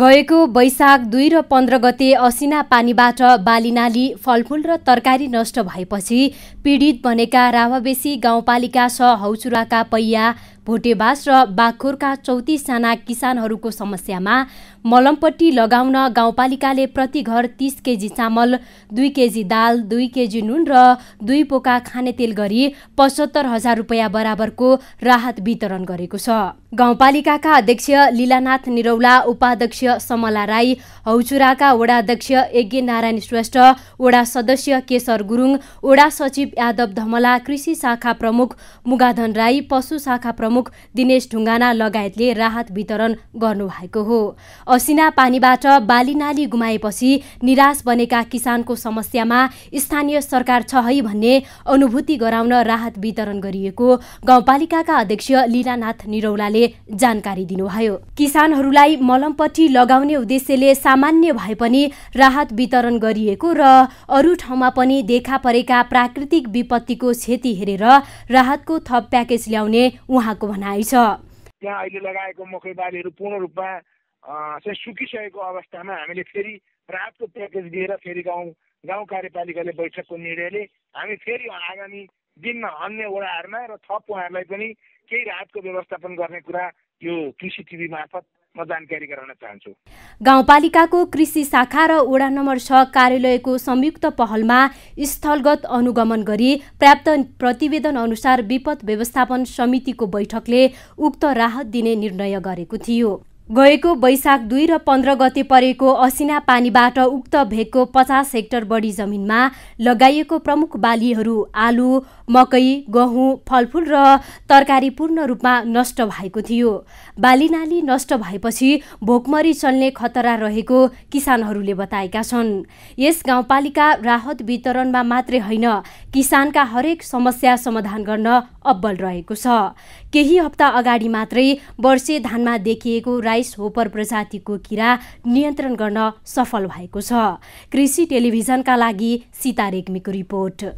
गएको वैशाख दुई र पन्ध्र गते असिना पानीबाट बालीनाली फलफुल र तरकारी नष्ट भएपछि पीडित बनेका रावाबेसी गाउँपालिका छ हौचुराका पैया भोटेबास र बाखोरका चौतिसजना किसानहरूको समस्यामा मलमपट्टि लगाउन गाउँपालिकाले प्रति घर तिस केजी चामल दुई केजी दाल दुई केजी नुन र दुई पोका खानेतेल गरी पचहत्तर हजार रुपियाँ बराबरको राहत वितरण गरेको छ गाउँपालिकाका अध्यक्ष लीलानाथ निरौला उपाध्यक्ष समला राई हौचुराका वडाध्यक्ष यज्ञ नारायण श्रेष्ठ वडा सदस्य केशर गुरुङ वडा सचिव यादव धमला कृषि शाखा प्रमुख मुगाधन राई पशु शाखा प्रमुख प्रमुख दिनेश ढुङ्गाना लगायतले राहत वितरण गर्नुभएको हो असिना पानीबाट बाली नाली गुमाएपछि निराश बनेका किसानको समस्यामा स्थानीय सरकार छ है भन्ने अनुभूति गराउन राहत वितरण गरिएको गाउँपालिकाका अध्यक्ष लीलानाथ निरौलाले जानकारी दिनुभयो किसानहरूलाई मलमपट्टि लगाउने उद्देश्यले सामान्य भए पनि राहत वितरण गरिएको र अरू ठाउँमा पनि देखा परेका प्राकृतिक विपत्तिको क्षति हेरेर राहतको थप प्याकेज ल्याउने उहाँको उहाँको भनाइ छ त्यहाँ अहिले लगाएको मकैबालीहरू पूर्ण रूपमा चाहिँ सुकिसकेको अवस्थामा हामीले फेरि रातको प्याकेज दिएर फेरि गाउँ गाउँ कार्यपालिकाले बैठकको निर्णयले हामी फेरि आगामी दिनमा अन्य वडाहरूमा र थप उहाँहरूलाई पनि केही राहतको व्यवस्थापन गर्ने कुरा यो कृषि टिभी मार्फत म जानकारी गराउन चाहन्छु गाउँपालिकाको कृषि शाखा र वडा नम्बर छ कार्यालयको संयुक्त पहलमा स्थलगत अनुगमन गरी प्राप्त प्रतिवेदन अनुसार विपद व्यवस्थापन समितिको बैठकले उक्त राहत दिने निर्णय गरेको थियो गएको वैशाख दुई र पन्ध्र गते परेको असिना पानीबाट उक्त भेगको पचास हेक्टर बढी जमिनमा लगाइएको प्रमुख बालीहरू आलु मकै गहुँ फलफुल र तरकारी पूर्ण रूपमा नष्ट भएको थियो बाली नाली नष्ट भएपछि भोकमरी चल्ने खतरा रहेको किसानहरूले बताएका छन् यस गाउँपालिका राहत वितरणमा मात्रै होइन किसानका हरेक समस्या समाधान गर्न अब्बल रहेको छ केही हप्ता अगाडि मात्रै वर्षे धानमा देखिएको बाइस होपर प्रजातिको किरा नियन्त्रण गर्न सफल भएको छ कृषि टेलिभिजनका लागि सीता रेग्मीको रिपोर्ट